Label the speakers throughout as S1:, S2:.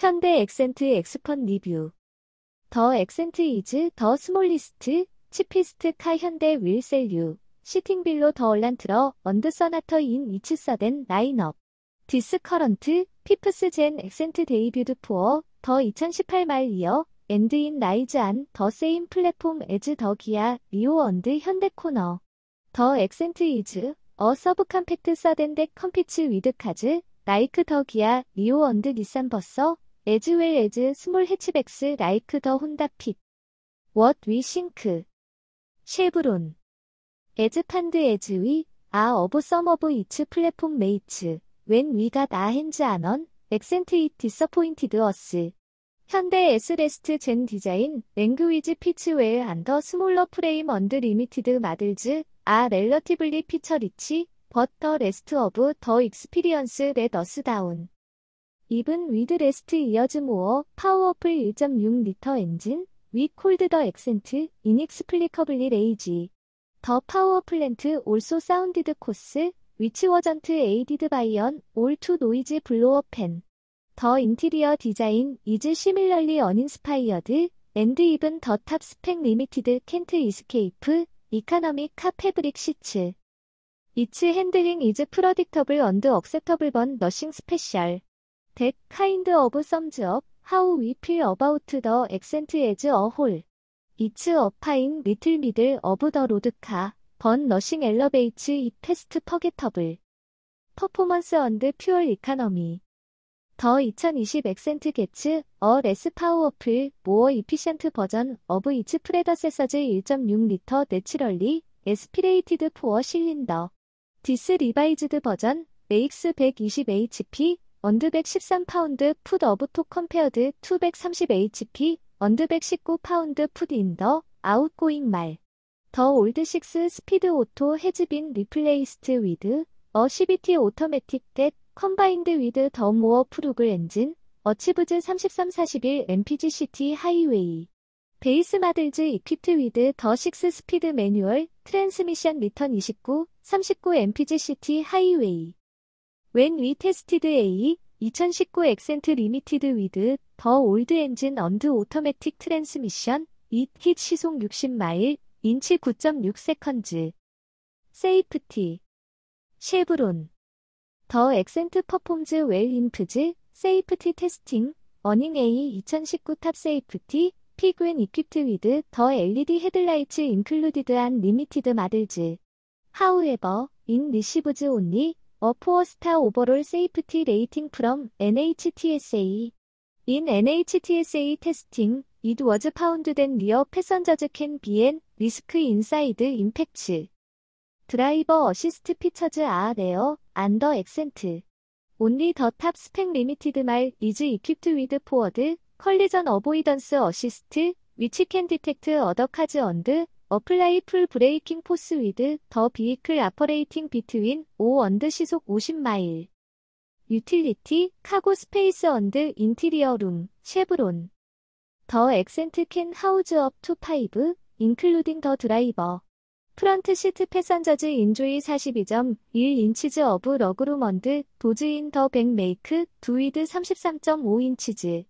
S1: 현대 엑센트 엑스펀 리뷰 더엑센트 이즈 더 스몰리스트 치피스트 카 현대 윌셀류 시팅빌로 더 올란트러 언드 서나터 인이츠사덴 라인업 디스커런트 피프스 젠엑센트 데이뷰드 포어 더 2018 말 이어 엔드 인 라이즈 안 더 세임 플랫폼 에즈 더 기아 리오 언드 현대 코너 더엑센트 이즈 어 서브 컴팩트 서덴덱 컴피츠 위드 카즈 라이크 더 기아 리오 언드 니산 버서 as well as small hatchbacks like the Honda Fit. What we think. Chevron. As fond as we are of some of its platform mates, when we got our hands on, accent it disappointed us. 현대 에스레스트 젠 디자인 랭귀지 피츠웨어 안더 스몰러 프레임 언드 리미티드 마들즈 아 렐러티블리 피처 리치 버터 레스트 오브 더 익스피리언스 레더스 다운 입은 위드레스트 이어즈모어 파워어플 1.6리터 엔진 위 콜드 더 엑센트 이닉스플리커블리 레이지 더 파워플랜트 어 올소 사운디드 코스 위치 워전트 에이디드 바이언 올투 노이즈 블로어 팬더 인테리어 디자인 이즈 시밀럴리 어닌스파이어드 앤드 입은 더탑 스펙 리미티드 켄트 이스케이프 이카노믹 카페브릭 시츠 이츠 핸들링 이즈 프로딕터블 언드 억셉터블 번 너싱 스페셜 that kind of sums up how we feel about the accent as a whole. It's a fine little middle of the road car, but nothing elevates it past forgettable. Performance and Pure Economy 더2020 액센트 게츠 어 레스 파워풀 모어 이피션트 버전 어브 이츠 프레더세서즈 1.6리터 내추럴리 에스피레이티드 포어 실린더 디스 리바이즈드 버전 메이크스 120HP 언드 113파운드 푸드 어브 토 컴페어드 230HP 언드 119파운드 푸드 인더 아웃고잉 말. 더 올드 6 스피드 오토 헤즈빈 리플레이스트 위드 어 CBT 오토매틱 댓 컴바인드 위드 더 모어 프루글 엔진 어치브즈 3341 MPG CT 하이웨이 베이스 마들즈 이퀴트 위드 더 6 스피드 매뉴얼 트랜스미션 리턴 29 39 MPG CT 하이웨이 웬위 테스티드 A 2019 엑센트 리미티드 위드 더 올드 엔진 언드 오토매틱 트랜스미션 잇힛 시속 60마일 인치 9.6 세컨즈 세이프티 쉐브론 더 엑센트 퍼폼즈 웰 인프즈 세이프티 테스팅 어닝 A 2019 탑 세이프티 피그웬 이퀴프트 위드 더 LED 헤드라이츠 인클루디드 한 리미티드 마들즈 하우에버 인 리시브즈 온리 A 4-star overall safety rating from NHTSA. In NHTSA testing, it was found that rear passengers can be an risk inside impacts. Driver assist features are rare, under accent. Only the top spec limited mile is equipped with forward collision avoidance assist, which can detect other cars on the 어플라이 풀 브레이킹 포스 위드 더 비위클 아퍼레이팅 비트윈 5 언드 시속 50마일 유틸리티 카고 스페이스 언드 인테리어룸 쉐브론 더 엑센트 캔 하우즈 업투 파이브 인클루딩 더 드라이버 프런트 시트 패선저즈 인조이 42.1인치즈 어브 러그룸 언드 도즈인 더백 메이크 두위드 33.5인치즈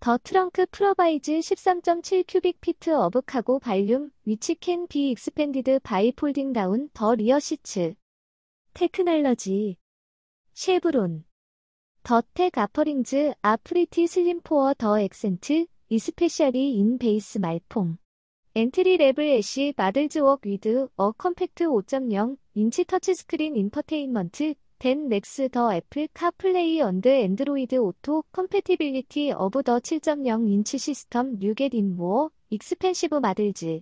S1: 더 트렁크 프로바이즈13.7 큐빅 피트 어브카고 발륨 위치 캔비 익스펜디드 바이 폴딩 다운 더 리어 시츠 테크날러지 쉐브론 더텍 아퍼링즈 아프리티 슬림 포어 더 엑센트 이스페셜이 인 베이스 말폼 엔트리 레벨 애쉬 마들즈 웍 위드 어 컴팩트 5.0 인치 터치스크린 인퍼테인먼트 된 넥스 더 애플 카플레이 언드 앤드로이드 오토 컴패티빌리티 어브 더 7.0 인치 시스템 뉴게 인모어 익스펜시브 마들즈